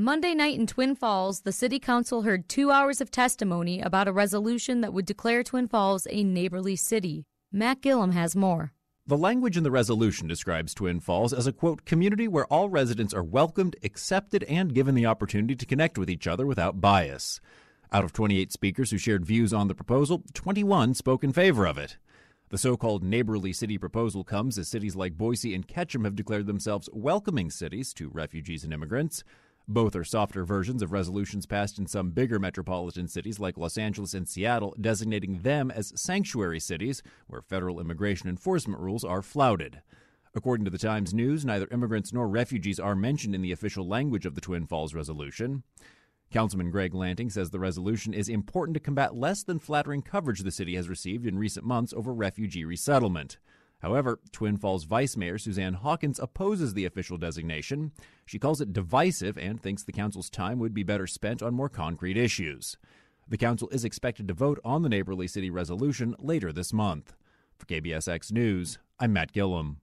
Monday night in Twin Falls, the City Council heard two hours of testimony about a resolution that would declare Twin Falls a neighborly city. Matt Gillum has more. The language in the resolution describes Twin Falls as a quote, community where all residents are welcomed, accepted, and given the opportunity to connect with each other without bias. Out of 28 speakers who shared views on the proposal, 21 spoke in favor of it. The so called neighborly city proposal comes as cities like Boise and Ketchum have declared themselves welcoming cities to refugees and immigrants. Both are softer versions of resolutions passed in some bigger metropolitan cities like Los Angeles and Seattle, designating them as sanctuary cities where federal immigration enforcement rules are flouted. According to the Times News, neither immigrants nor refugees are mentioned in the official language of the Twin Falls resolution. Councilman Greg Lanting says the resolution is important to combat less than flattering coverage the city has received in recent months over refugee resettlement. However, Twin Falls Vice Mayor Suzanne Hawkins opposes the official designation. She calls it divisive and thinks the council's time would be better spent on more concrete issues. The council is expected to vote on the neighborly city resolution later this month. For KBSX News, I'm Matt Gillum.